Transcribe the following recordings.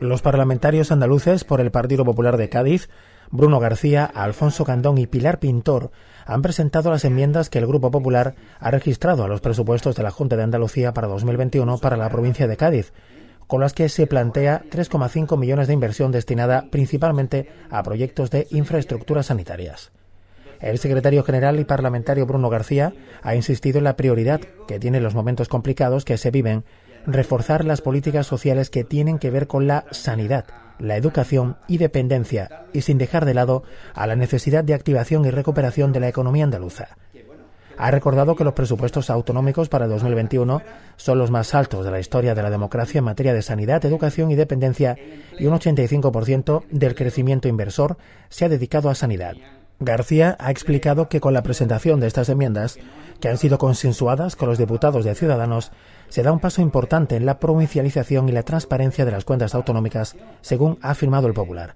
Los parlamentarios andaluces por el Partido Popular de Cádiz, Bruno García, Alfonso Candón y Pilar Pintor han presentado las enmiendas que el Grupo Popular ha registrado a los presupuestos de la Junta de Andalucía para 2021 para la provincia de Cádiz, con las que se plantea 3,5 millones de inversión destinada principalmente a proyectos de infraestructuras sanitarias. El secretario general y parlamentario Bruno García ha insistido en la prioridad que tienen los momentos complicados que se viven reforzar las políticas sociales que tienen que ver con la sanidad, la educación y dependencia, y sin dejar de lado a la necesidad de activación y recuperación de la economía andaluza. Ha recordado que los presupuestos autonómicos para 2021 son los más altos de la historia de la democracia en materia de sanidad, educación y dependencia y un 85% del crecimiento inversor se ha dedicado a sanidad. García ha explicado que con la presentación de estas enmiendas, que han sido consensuadas con los diputados de Ciudadanos, se da un paso importante en la provincialización y la transparencia de las cuentas autonómicas, según ha afirmado el Popular.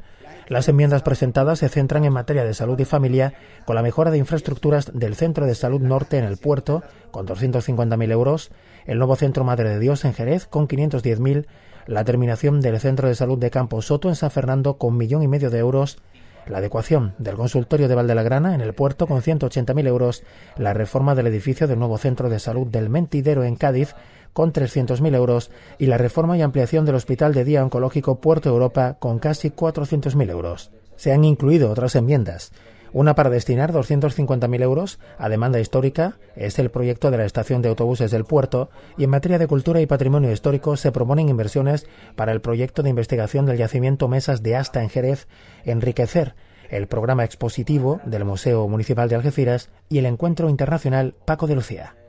Las enmiendas presentadas se centran en materia de salud y familia, con la mejora de infraestructuras del Centro de Salud Norte en el puerto, con 250.000 euros, el nuevo Centro Madre de Dios en Jerez, con 510.000, la terminación del Centro de Salud de Campo Soto en San Fernando, con millón y medio de euros, la adecuación del consultorio de Valdelagrana en el puerto con 180.000 euros, la reforma del edificio del nuevo Centro de Salud del Mentidero en Cádiz con 300.000 euros y la reforma y ampliación del Hospital de Día Oncológico Puerto Europa con casi 400.000 euros. Se han incluido otras enmiendas. Una para destinar 250.000 euros a demanda histórica, es el proyecto de la estación de autobuses del puerto, y en materia de cultura y patrimonio histórico se proponen inversiones para el proyecto de investigación del yacimiento Mesas de Asta en Jerez, enriquecer el programa expositivo del Museo Municipal de Algeciras y el encuentro internacional Paco de Lucía.